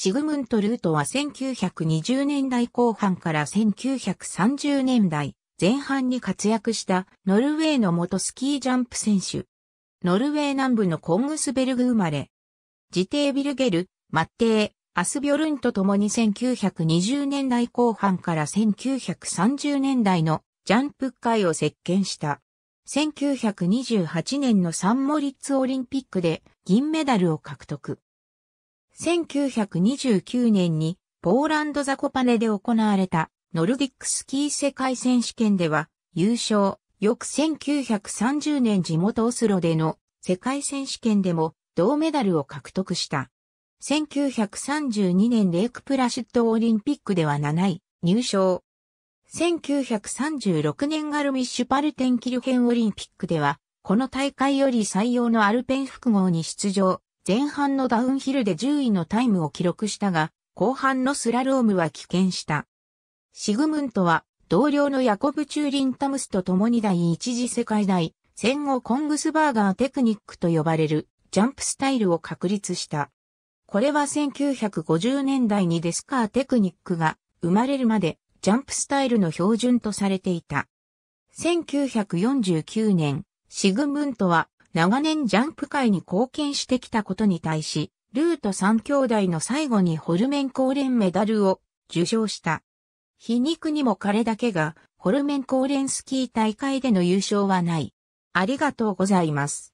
シグムント・ルートは1920年代後半から1930年代前半に活躍したノルウェーの元スキージャンプ選手。ノルウェー南部のコングスベルグ生まれ。ジテービルゲル、マッテー、アスビョルンと共に1920年代後半から1930年代のジャンプ界を席巻した。1928年のサンモリッツオリンピックで銀メダルを獲得。1929年にポーランドザコパネで行われたノルディックスキー世界選手権では優勝。翌1930年地元オスロでの世界選手権でも銅メダルを獲得した。1932年レイクプラシッドオリンピックでは7位入賞。1936年ガルミッシュパルテンキルヘンオリンピックでは、この大会より採用のアルペン複合に出場。前半のダウンヒルで10位のタイムを記録したが、後半のスラロームは棄権した。シグムントは、同僚のヤコブ・チューリン・タムスと共に第一次世界大戦後コングスバーガーテクニックと呼ばれるジャンプスタイルを確立した。これは1950年代にデスカーテクニックが生まれるまでジャンプスタイルの標準とされていた。1949年、シグムントは長年ジャンプ界に貢献してきたことに対し、ルート3兄弟の最後にホルメンコーレンメダルを受賞した。皮肉にも彼だけがホルメンコーレンスキー大会での優勝はない。ありがとうございます。